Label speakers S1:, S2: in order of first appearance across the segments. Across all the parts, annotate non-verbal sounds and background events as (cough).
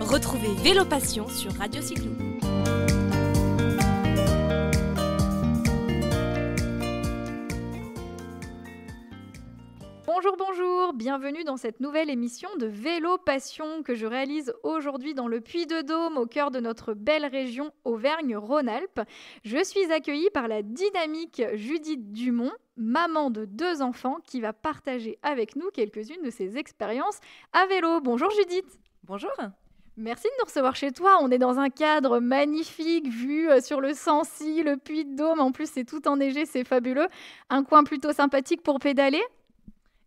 S1: Retrouvez Vélo Passion sur Radio Cyclo. Bonjour, bonjour, bienvenue dans cette nouvelle émission de Vélo Passion que je réalise aujourd'hui dans le Puy de Dôme, au cœur de notre belle région Auvergne-Rhône-Alpes. Je suis accueillie par la dynamique Judith Dumont, maman de deux enfants, qui va partager avec nous quelques-unes de ses expériences à vélo. Bonjour Judith. Bonjour. Merci de nous recevoir chez toi. On est dans un cadre magnifique, vu euh, sur le Sancy, le Puy de Dôme. En plus, c'est tout enneigé, c'est fabuleux. Un coin plutôt sympathique pour pédaler.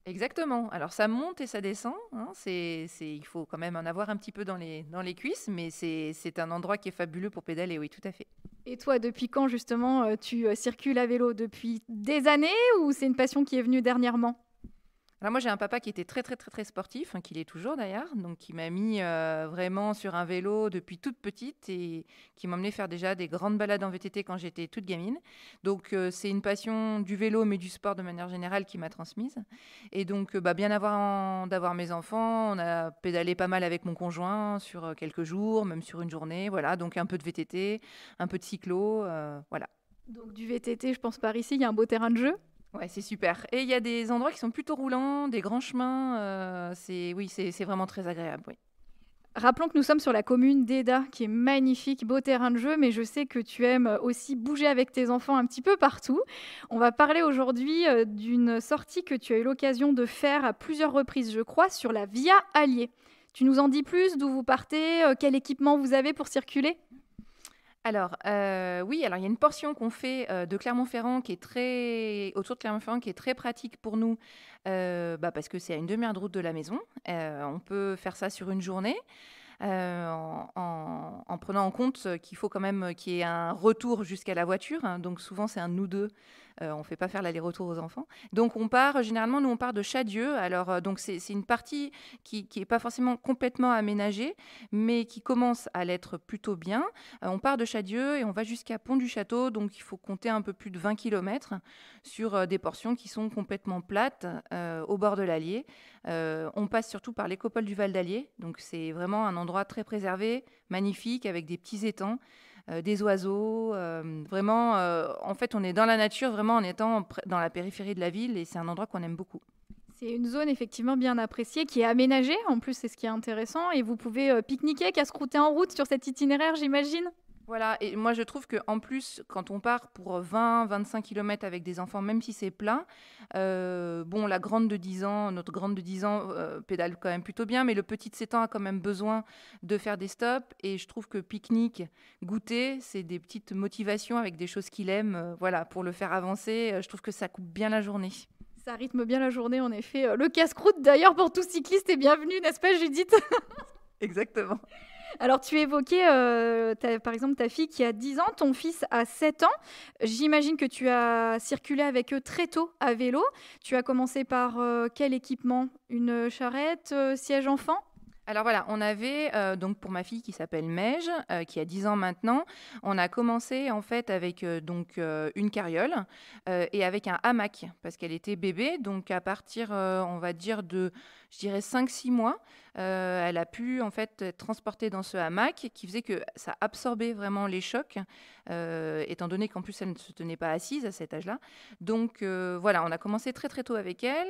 S2: Exactement. Alors ça monte et ça descend. Hein, c'est, il faut quand même en avoir un petit peu dans les, dans les cuisses, mais c'est, un endroit qui est fabuleux pour pédaler, oui, tout à fait.
S1: Et toi, depuis quand justement euh, tu euh, circules à vélo Depuis des années ou c'est une passion qui est venue dernièrement
S2: alors moi j'ai un papa qui était très très très très sportif, hein, qui l'est toujours d'ailleurs, donc qui m'a mis euh, vraiment sur un vélo depuis toute petite et qui m'a m'emmenait faire déjà des grandes balades en VTT quand j'étais toute gamine. Donc euh, c'est une passion du vélo mais du sport de manière générale qui m'a transmise. Et donc euh, bah, bien avant d'avoir mes enfants, on a pédalé pas mal avec mon conjoint sur quelques jours, même sur une journée, voilà, donc un peu de VTT, un peu de cyclo, voilà. Donc du VTT, je pense par ici, il y a un beau terrain de jeu Ouais, c'est super. Et il y a des endroits qui sont plutôt roulants, des grands chemins. Euh, c'est oui, c'est
S1: vraiment très agréable. Rappelons que nous sommes sur la commune d'Eda, qui est magnifique, beau terrain de jeu, mais je sais que tu aimes aussi bouger avec tes enfants un petit peu partout. On va parler aujourd'hui euh, d'une sortie que tu as eu l'occasion de faire à plusieurs reprises, je crois, sur la Via Allier. Tu nous en dis plus D'où vous partez euh, Quel équipement vous avez pour circuler
S2: alors, euh, oui, alors il y a une portion qu'on fait, euh, de Clermont-Ferrand qui est très autour de Clermont-Ferrand qui est très pratique pour nous, euh, bah, parce que c'est à une demi heure de route de la maison. on peut faire ça sur une journée, en prenant en compte, qu'il faut quand même, qu'il y ait un retour jusqu'à la voiture, hein. donc souvent c'est un nous deux ». Euh, on ne fait pas faire l'aller-retour aux enfants. Donc on part, généralement, nous on part de Chadieu. Alors euh, donc c'est une partie qui n'est pas forcément complètement aménagée, mais qui commence à l'être plutôt bien. Euh, on part de Chadieu et on va jusqu'à Pont du Château, donc il faut compter un peu plus de 20 km sur des portions qui sont complètement plates au bord de l'Allier. on passe surtout par l'écopole du Val d'Allier, donc c'est vraiment un endroit très préservé, magnifique, avec des petits étangs. Euh, des oiseaux. Euh, vraiment, euh, en fait, on est dans la nature, vraiment en étant dans la périphérie de la ville, et c'est un endroit qu'on aime beaucoup.
S1: C'est une zone effectivement bien appréciée qui est aménagée, en plus c'est ce qui est intéressant, et vous pouvez pique-niquer, casse-croûter en route sur cet itinéraire, j'imagine
S2: voilà, et moi je trouve que plus, quand on part pour 20-25 km avec des enfants, même si c'est plein, euh, bon, la grande de 10 ans, notre grande de 10 ans euh, pédale quand même plutôt bien, mais le petit de 7 ans a quand même besoin de faire des stops. Et je trouve que pique-nique, goûter, c'est des petites motivations avec des choses qu'il aime, euh, voilà, pour le faire avancer. je trouve que ça coupe bien
S1: la journée. Ça rythme bien la journée, en effet. Le casse-croûte d'ailleurs pour tout cycliste est bienvenu, n'est-ce pas Judith Exactement. Alors, tu évoquais euh, par exemple ta fille qui a 10 ans, ton fils a 7 ans. J'imagine que tu as circulé avec eux très tôt à vélo. Tu as commencé par euh, quel équipement Une charrette, euh, siège enfant
S2: alors voilà, on avait, euh, donc pour ma fille qui s'appelle Meige, euh, qui a 10 ans maintenant, on a commencé en fait avec euh, donc une carriole et avec un hamac, parce qu'elle était bébé, donc à partir, on va dire, de, je dirais, 5-6 mois, elle a pu en fait être transportée dans ce hamac, qui faisait que ça absorbait vraiment les chocs, étant donné qu'en plus elle ne se tenait pas assise à cet âge-là. Donc voilà, on a commencé très très tôt avec elle,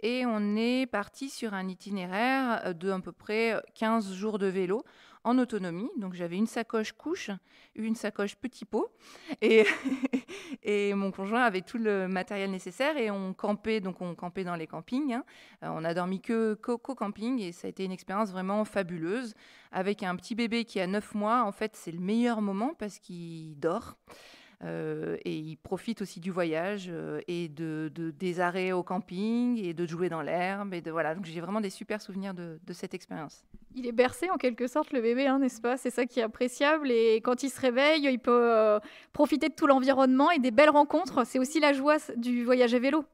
S2: et on est parti sur un itinéraire de à peu près 15 jours de vélo en autonomie. Donc j'avais une sacoche couche, une sacoche petit pot, (laughs) et, et mon conjoint avait tout le matériel nécessaire et on campait, donc on campait dans les campings. Hein. Euh, on a dormi que co-camping et ça a été une expérience vraiment fabuleuse. Avec un petit bébé qui a 9 mois, en fait c'est le meilleur moment parce qu'il dort. Euh, et il profite aussi du voyage euh, et de, des arrêts au camping et de jouer dans l'herbe. Et voilà. Donc j'ai vraiment des super souvenirs de, cette expérience.
S1: Il est bercé en quelque sorte, le bébé, hein, n'est-ce pas C'est ça qui est appréciable. Et quand il se réveille, il peut euh, profiter de tout l'environnement et des belles rencontres. C'est aussi la joie du voyage à vélo.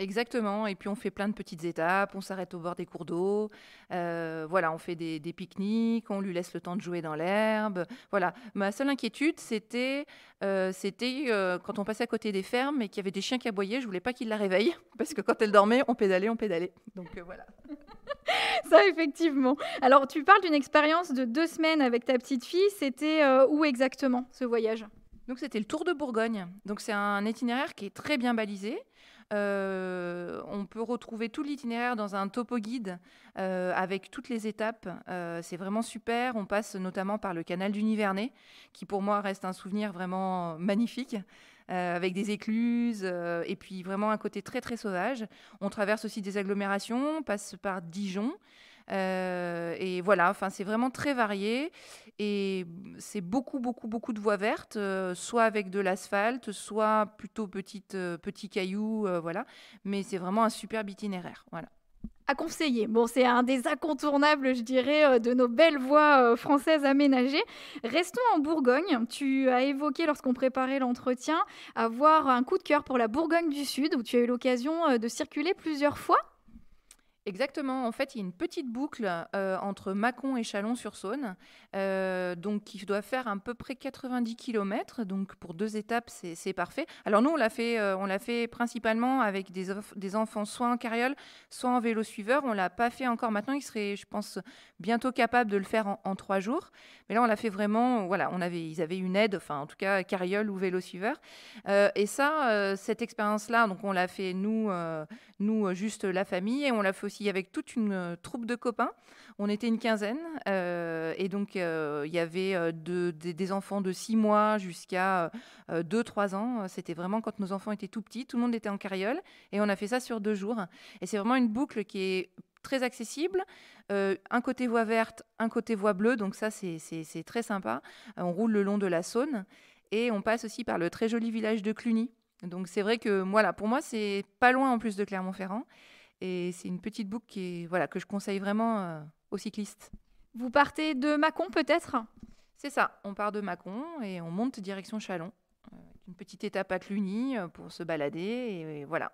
S2: Exactement, et
S1: puis on fait plein de petites étapes, on s'arrête au bord des cours d'eau, euh,
S2: voilà, on fait des, pique-niques, on lui laisse le temps de jouer dans l'herbe, voilà. Ma seule inquiétude, c'était euh, c'était euh, quand on passait à côté des fermes et qu'il y avait des chiens qui aboyaient, je voulais pas qu'ils la réveillent, (laughs) parce que quand elle dormait, on pédalait, on pédalait,
S1: donc voilà. (laughs) Ça, effectivement. Alors, tu parles d'une expérience de deux semaines avec ta petite fille, c'était où exactement ce voyage donc c'était le Tour de Bourgogne. Donc c'est un itinéraire qui est très bien balisé.
S2: Euh, on peut retrouver tout l'itinéraire dans un topo guide euh, avec toutes les étapes. Euh, c'est vraiment super. On passe notamment par le canal du Nivernais, qui pour moi reste un souvenir vraiment magnifique. avec des écluses, et puis vraiment un côté très très sauvage. On traverse aussi des agglomérations, on passe par Dijon, euh, et voilà, enfin, c'est vraiment très varié. Et c'est beaucoup, beaucoup, beaucoup de voies vertes, euh, soit avec de l'asphalte, soit plutôt petite, euh, petits cailloux, voilà. Mais c'est vraiment un superbe itinéraire, voilà
S1: à conseiller. Bon, c'est un des incontournables, je dirais, de nos belles voies françaises aménagées. Restons en Bourgogne. Tu as évoqué, lorsqu'on préparait l'entretien, avoir un coup de cœur pour la Bourgogne du Sud, où tu as eu l'occasion de circuler plusieurs fois. Exactement. En fait, il y a une petite boucle
S2: euh, entre Mâcon et Chalon-sur-Saône, euh, donc qui doit faire à peu près 90 km. Donc pour deux étapes, c'est parfait. Alors nous, on l'a fait, euh, on l'a fait principalement avec des, des, enfants soit en carriole, soit en vélo suiveur. On l'a pas fait encore maintenant. Il serait, je pense, bientôt capable de le faire en, trois jours. Mais là, on l'a fait vraiment. Voilà, on avait, ils avaient une aide, enfin en tout cas carriole ou vélo suiveur. et ça, cette expérience-là, donc on l'a fait nous, nous juste la famille, et on l'a fait aussi avec toute une euh, troupe de copains. On était une quinzaine. Euh, et donc, euh, il y avait des enfants de 6 mois jusqu'à 2-3 ans. C'était vraiment quand nos enfants étaient tout petits. Tout le monde était en carriole. Et on a fait ça sur deux jours. Et c'est vraiment une boucle qui est très accessible. un côté voie verte, un côté voie bleue, donc ça c'est très sympa. on roule le long de la Saône et on passe aussi par le très joli village de Cluny. Donc c'est vrai que voilà, pour moi c'est pas loin en plus de Clermont-Ferrand. Et c'est une petite boucle qui voilà, que je conseille vraiment euh, aux cyclistes. Vous partez de Mâcon peut-être C'est ça, on part de Mâcon et on monte direction Chalon. Euh, une petite étape à Cluny euh, pour se balader et, voilà,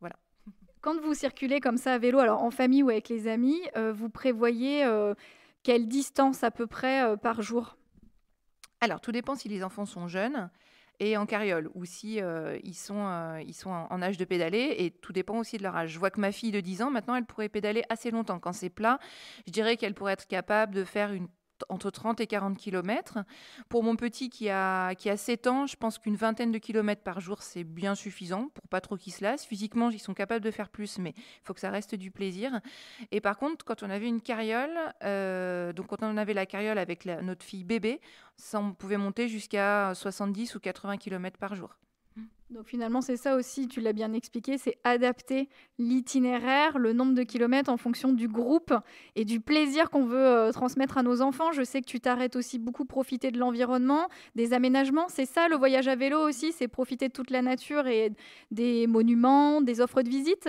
S2: voilà. (laughs)
S1: Quand vous circulez comme ça à vélo, alors en famille ou avec les amis, vous prévoyez quelle distance à peu près par jour Alors tout dépend si
S2: les enfants sont jeunes et en carriole, ou si euh, ils sont, euh, ils sont en, âge de pédaler, et tout dépend aussi de leur âge. Je vois que ma fille de 10 ans, maintenant, elle pourrait pédaler assez longtemps. Quand c'est plat, je dirais qu'elle pourrait être capable de faire une entre 30 et 40 km. Pour mon petit qui a, qui a 7 ans, je pense qu'une vingtaine de kilomètres par jour, c'est bien suffisant pour pas trop qu'il se lasse. Physiquement, ils sont capables de faire plus, mais il faut que ça reste du plaisir. Et par contre, quand on avait une carriole, euh, donc quand on avait la carriole avec notre fille bébé, ça, on pouvait monter jusqu'à 70 ou 80 km par jour.
S1: Donc finalement, c'est ça aussi, tu l'as bien expliqué, c'est adapter l'itinéraire, le nombre de kilomètres en fonction du groupe et du plaisir qu'on veut euh, transmettre à nos enfants. Je sais que tu t'arrêtes aussi beaucoup profiter de l'environnement, des aménagements. C'est ça le voyage à vélo aussi, c'est profiter de toute la nature et des monuments, des offres de visite.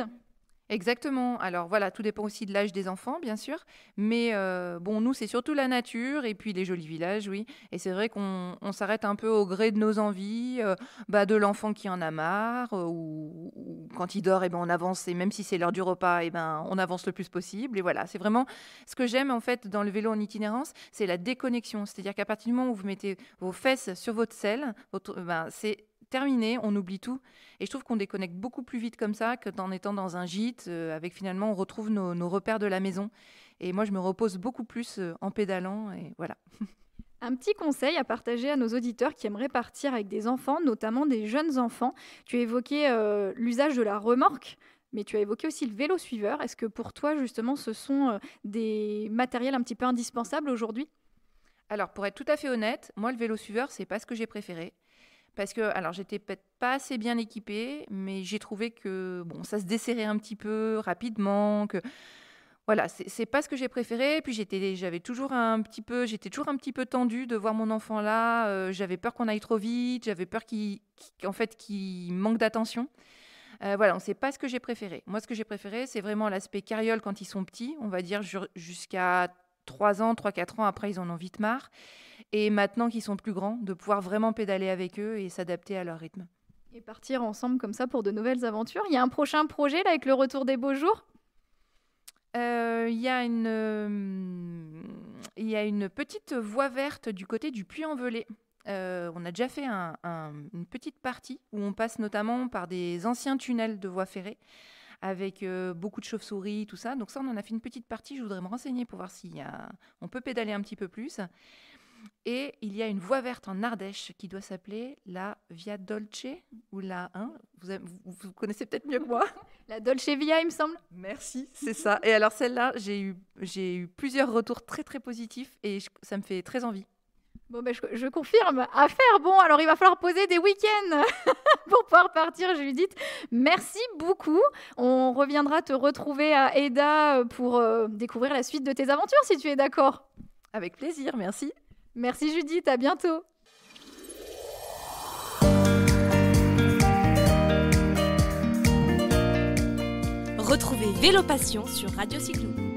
S1: Exactement. Alors
S2: voilà, tout dépend aussi de l'âge des enfants, bien sûr. Mais euh, bon, nous, c'est surtout la nature et puis les jolis villages, oui. Et c'est vrai qu'on s'arrête un peu au gré de nos envies, euh, bah, de l'enfant qui en a marre, euh, ou, quand il dort, et eh ben, on avance, et même si c'est l'heure du repas, et eh ben, on avance le plus possible. Et voilà, c'est vraiment ce que j'aime en fait dans le vélo en itinérance, c'est la déconnexion. C'est-à-dire qu'à partir du moment où vous mettez vos fesses sur votre selle, ben, c'est terminé, on oublie tout. Et je trouve qu'on déconnecte beaucoup plus vite comme ça que d'en étant dans un gîte, euh, avec finalement, on retrouve nos, repères de la maison. Et moi, je me repose beaucoup plus euh, en pédalant, et voilà. (laughs)
S1: Un petit conseil à partager à nos auditeurs qui aimeraient partir avec des enfants, notamment des jeunes enfants. Tu as évoqué euh, l'usage de la remorque, mais tu as évoqué aussi le vélo suiveur. Est-ce que pour toi, justement, ce sont des matériels un petit peu indispensables aujourd'hui alors, pour être tout à fait honnête, moi, le vélo suiveur, c'est pas ce
S2: que j'ai préféré. Parce que, alors, j'étais peut-être pas assez bien équipée, mais j'ai trouvé que, bon, ça se desserrait un petit peu rapidement, que. Voilà, c'est pas ce que j'ai préféré. puis j'étais, j'avais toujours un petit peu, j'étais toujours un petit peu tendue de voir mon enfant là. Euh, j'avais peur qu'on aille trop vite. J'avais peur qu'il, en fait, qu'il manque d'attention. Euh, voilà, c'est pas ce que j'ai préféré. Moi, ce que j'ai préféré, c'est vraiment l'aspect carriole quand ils sont petits, on va dire jusqu'à Trois ans, trois, quatre ans après, ils en ont vite marre. Et maintenant qu'ils sont plus grands, de pouvoir vraiment pédaler avec eux et s'adapter à leur rythme.
S1: Et partir ensemble comme ça pour de nouvelles aventures. Il y a un prochain projet là avec le retour des beaux jours euh, euh,
S2: il y, a une petite voie verte du côté du Puy-en-Velay. Euh, on a déjà fait une petite partie où on passe notamment par des anciens tunnels de voies ferrées avec euh, beaucoup de chauves-souris, tout ça. Donc ça, on en a fait une petite partie. Je voudrais me renseigner pour voir si a... on peut pédaler un petit peu plus. Et il y a une voie verte en Ardèche qui doit s'appeler la Via Dolce ou la hein, vous, connaissez peut-être mieux que
S1: moi. (laughs)
S2: La Dolce Via, il me semble. Merci, c'est ça. Et alors celle-là, j'ai eu eu plusieurs retours très très positifs et ça me fait très envie.
S1: Bon, ben, je, confirme, à faire. Bon, alors il va falloir poser des week-ends (laughs) pour pouvoir partir, Judith. Merci beaucoup. On reviendra te retrouver à EDA euh, pour euh, découvrir la suite de tes aventures, si tu es d'accord. Avec plaisir, merci. Merci, Judith. À bientôt. Retrouvez Vélo Passion sur Radio Cyclo.